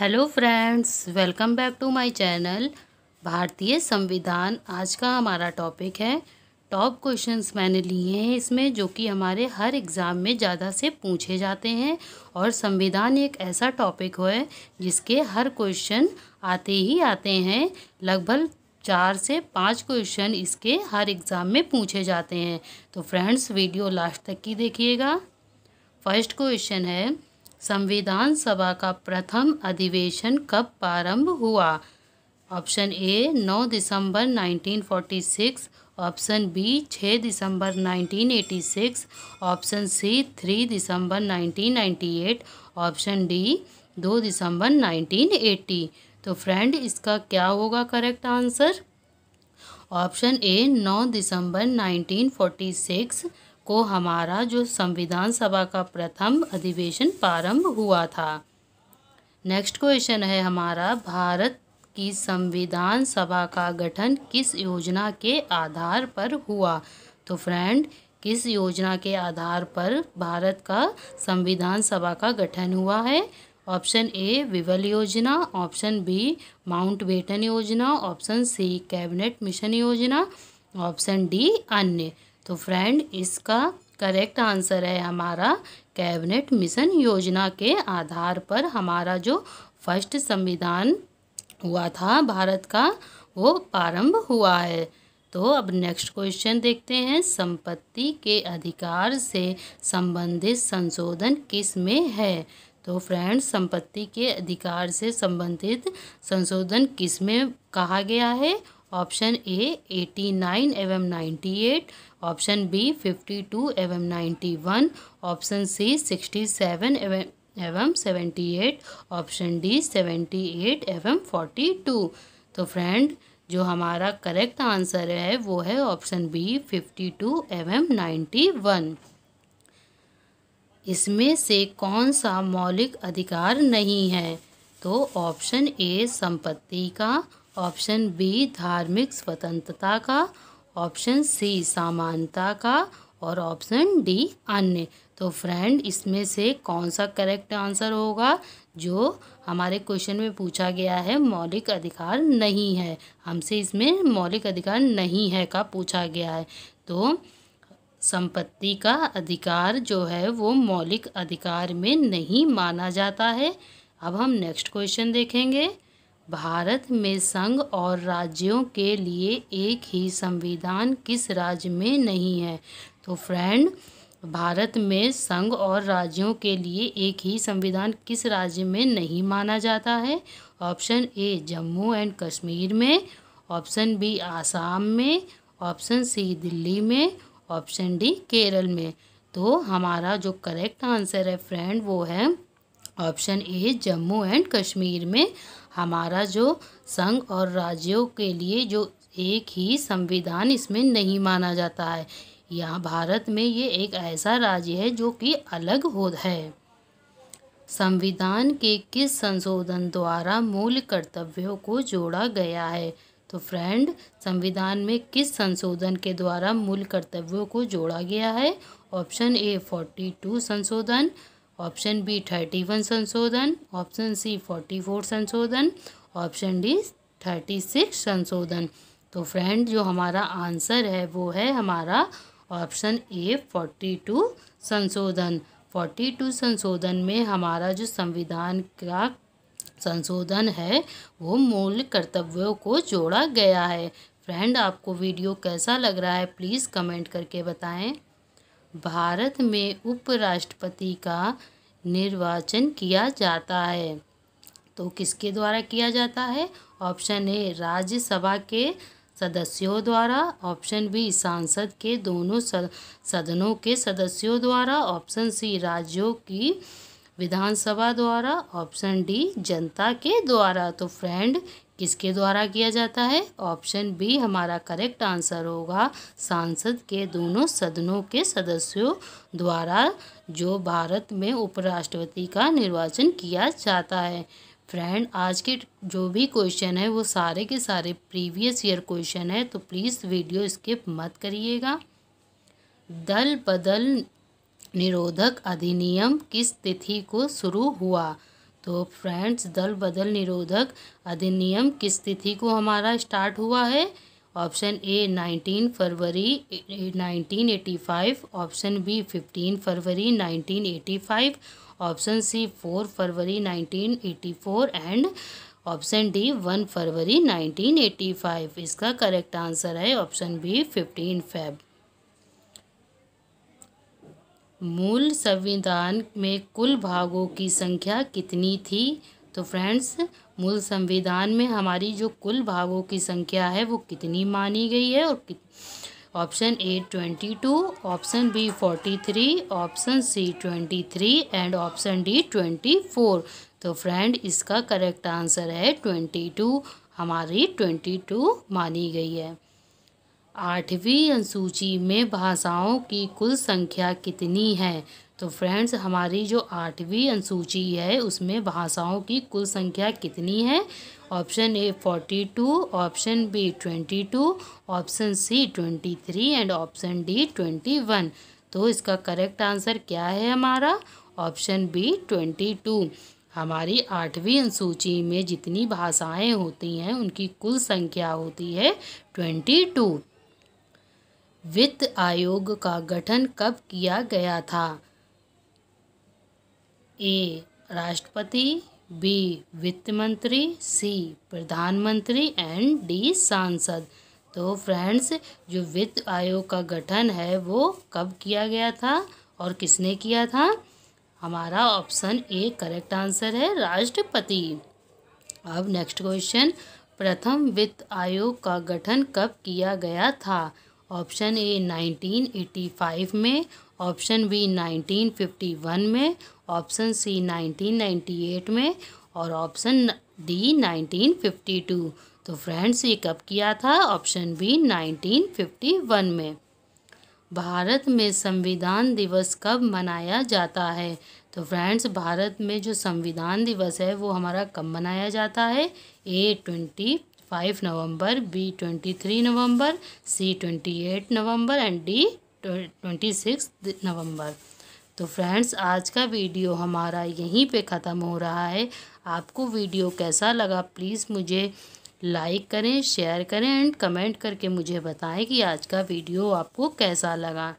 hello friends welcome back to my channel भारतीय संविधान आज का हमारा टॉपिक है टॉप क्वेश्चंस मैंने लिए हैं इसमें जो कि हमारे हर एग्ज़ाम में ज़्यादा से पूछे जाते हैं और संविधान एक ऐसा टॉपिक है जिसके हर क्वेश्चन आते ही आते हैं लगभग चार से पाँच क्वेश्चन इसके हर एग्ज़ाम में पूछे जाते हैं तो फ्रेंड्स वीडियो लास्ट तक की देखिएगा फर्स्ट क्वेश्चन है संविधान सभा का प्रथम अधिवेशन कब प्रारंभ हुआ ऑप्शन ए 9 दिसंबर 1946 ऑप्शन बी 6 दिसंबर 1986 ऑप्शन सी 3 दिसंबर 1998 ऑप्शन डी 2 दिसंबर 1980 तो फ्रेंड इसका क्या होगा करेक्ट आंसर ऑप्शन ए 9 दिसंबर 1946 को हमारा जो संविधान सभा का प्रथम अधिवेशन प्रारंभ हुआ था नेक्स्ट क्वेश्चन है हमारा भारत की संविधान सभा का गठन किस योजना के आधार पर हुआ तो फ्रेंड किस योजना के आधार पर भारत का संविधान सभा का गठन हुआ है ऑप्शन ए विवल योजना ऑप्शन बी माउंट बेटन योजना ऑप्शन सी कैबिनेट मिशन योजना ऑप्शन डी अन्य तो फ्रेंड इसका करेक्ट आंसर है हमारा कैबिनेट मिशन योजना के आधार पर हमारा जो फर्स्ट संविधान हुआ था भारत का वो प्रारंभ हुआ है तो अब नेक्स्ट क्वेश्चन देखते हैं संपत्ति के अधिकार से संबंधित संशोधन किस में है तो फ्रेंड संपत्ति के अधिकार से संबंधित संशोधन किस में कहा गया है ऑप्शन ए 89 एवं 98 ऑप्शन बी 52 एवं 91 ऑप्शन सी 67 एवं एवं 78 ऑप्शन डी 78 एवं 42 तो फ्रेंड जो हमारा करेक्ट आंसर है वो है ऑप्शन बी 52 एवं 91 इसमें से कौन सा मौलिक अधिकार नहीं है तो ऑप्शन ए संपत्ति का ऑप्शन बी धार्मिक स्वतंत्रता का ऑप्शन सी समानता का और ऑप्शन डी अन्य तो फ्रेंड इसमें से कौन सा करेक्ट आंसर होगा जो हमारे क्वेश्चन में पूछा गया है मौलिक अधिकार नहीं है हमसे इसमें मौलिक अधिकार नहीं है का पूछा गया है तो संपत्ति का अधिकार जो है वो मौलिक अधिकार में नहीं माना जाता है अब हम नेक्स्ट क्वेश्चन देखेंगे भारत में संघ और राज्यों के लिए एक ही संविधान किस राज्य में नहीं है तो फ्रेंड भारत में संघ और राज्यों के लिए एक ही संविधान किस राज्य में नहीं माना जाता है option A Jammu and Kashmir में ऑप्शन बी आसाम में ऑप्शन सी दिल्ली में ऑप्शन डी केरल में तो हमारा जो करेक्ट आंसर है फ्रेंड वो है option A Jammu and Kashmir में हमारा जो संघ और राज्यों के लिए जो एक ही संविधान इसमें नहीं माना जाता है यह भारत में ये एक ऐसा राज्य है जो कि अलग हो है संविधान के किस संशोधन द्वारा मूल कर्तव्यों को जोड़ा गया है तो फ्रेंड संविधान में किस संशोधन के द्वारा मूल कर्तव्यों को जोड़ा गया है ऑप्शन ए फोर्टी टू संशोधन ऑप्शन बी थर्टी वन संशोधन ऑप्शन सी फोर्टी फोर संशोधन ऑप्शन डी थर्टी सिक्स संशोधन तो फ्रेंड जो हमारा आंसर है वो है हमारा ऑप्शन ए फोर्टी टू संशोधन फोर्टी टू संशोधन में हमारा जो संविधान का संशोधन है वो मूल कर्तव्यों को जोड़ा गया है फ्रेंड आपको वीडियो कैसा लग रहा है प्लीज़ कमेंट करके बताएं भारत में उपराष्ट्रपति का निर्वाचन किया जाता है तो किसके द्वारा किया जाता है ऑप्शन ए राज्यसभा के सदस्यों द्वारा ऑप्शन बी सांसद के दोनों सदनों के सदस्यों द्वारा ऑप्शन सी राज्यों की विधानसभा द्वारा ऑप्शन डी जनता के द्वारा तो फ्रेंड किसके द्वारा किया जाता है ऑप्शन बी हमारा करेक्ट आंसर होगा सांसद के दोनों सदनों के सदस्यों द्वारा जो भारत में उपराष्ट्रपति का निर्वाचन किया जाता है फ्रेंड आज के जो भी क्वेश्चन है वो सारे के सारे प्रीवियस ईयर क्वेश्चन है तो प्लीज़ वीडियो स्किप मत करिएगा दल बदल निरोधक अधिनियम किस तिथि को शुरू हुआ तो फ्रेंड्स दल बदल निरोधक अधिनियम किस तिथि को हमारा स्टार्ट हुआ है ऑप्शन ए 19 फरवरी 1985 ऑप्शन बी 15 फरवरी 1985 ऑप्शन सी 4 फरवरी 1984 एंड ऑप्शन डी 1 फरवरी 1985 इसका करेक्ट आंसर है ऑप्शन बी 15 फेब मूल संविधान में कुल भागों की संख्या कितनी थी तो फ्रेंड्स मूल संविधान में हमारी जो कुल भागों की संख्या है वो कितनी मानी गई है और option A twenty two option B forty three option C twenty three and option D twenty four तो फ्रेंड इसका करेक्ट आंसर है ट्वेंटी टू हमारी ट्वेंटी टू मानी गई है आठवीं अनुसूची में भाषाओं की कुल संख्या कितनी है तो फ्रेंड्स हमारी जो आठवीं अनुसूची है उसमें भाषाओं की कुल संख्या कितनी है option A forty two option B twenty two option C twenty three and option D twenty one तो इसका करेक्ट आंसर क्या है हमारा ऑप्शन बी ट्वेंटी टू हमारी आठवीं अनुसूची में जितनी भाषाएं होती हैं उनकी कुल संख्या होती है ट्वेंटी टू वित्त आयोग का गठन कब किया गया था ए राष्ट्रपति बी वित्त मंत्री सी प्रधानमंत्री एंड डी सांसद तो फ्रेंड्स जो वित्त आयोग का गठन है वो कब किया गया था और किसने किया था हमारा ऑप्शन ए करेक्ट आंसर है राष्ट्रपति अब नेक्स्ट क्वेश्चन प्रथम वित्त आयोग का गठन कब किया गया था ऑप्शन ए 1985 में ऑप्शन बी 1951 में ऑप्शन सी 1998 में और ऑप्शन डी 1952 तो फ्रेंड्स ये कब किया था ऑप्शन बी 1951 में भारत में संविधान दिवस कब मनाया जाता है तो फ्रेंड्स भारत में जो संविधान दिवस है वो हमारा कब मनाया जाता है ए ट्वेंटी फाइव नवंबर बी ट्वेंटी थ्री नवंबर सी ट्वेंटी एट नवंबर एंड डी ट्वेंटी सिक्स नवंबर तो फ्रेंड्स आज का वीडियो हमारा यहीं पे ख़त्म हो रहा है आपको वीडियो कैसा लगा प्लीज़ मुझे लाइक करें शेयर करें एंड कमेंट करके मुझे बताएं कि आज का वीडियो आपको कैसा लगा